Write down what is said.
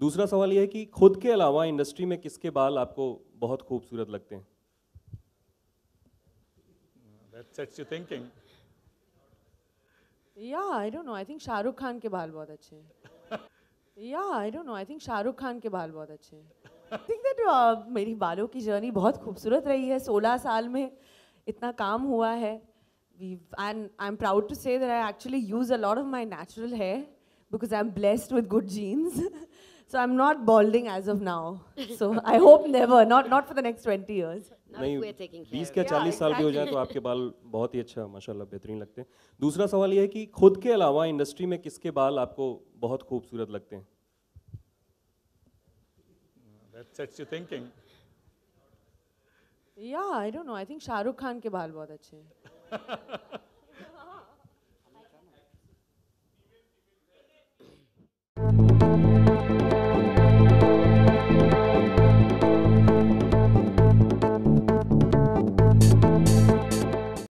दूसरा सवाल यह है कि खुद के अलावा इंडस्ट्री में किसके बाल आपको बहुत खूबसूरत लगते हैं या I don't know I think Shahrukh Khan के बाल बहुत अच्छे हैं या I don't know I think Shahrukh Khan के बाल बहुत अच्छे हैं थिंक दैट uh, मेरी बालों की जर्नी बहुत खूबसूरत रही है 16 साल में इतना काम हुआ है we and I am proud to say that I actually use a lot of my natural hair because I am blessed with good genes So I'm not balding as of now. So I hope never, not not for the next 20 years. नहीं बीस या चालीस साल भी हो जाए तो आपके बाल बहुत ही अच्छा माशाल्लाह बेहतरीन लगते हैं दूसरा सवाल यह है कि खुद के अलावा इंडस्ट्री में किसके बाल आपको बहुत खूबसूरत लगते हैं That sets you thinking. Yeah, I don't know. I think Shahrukh Khan के बाल बहुत अच्छे हैं.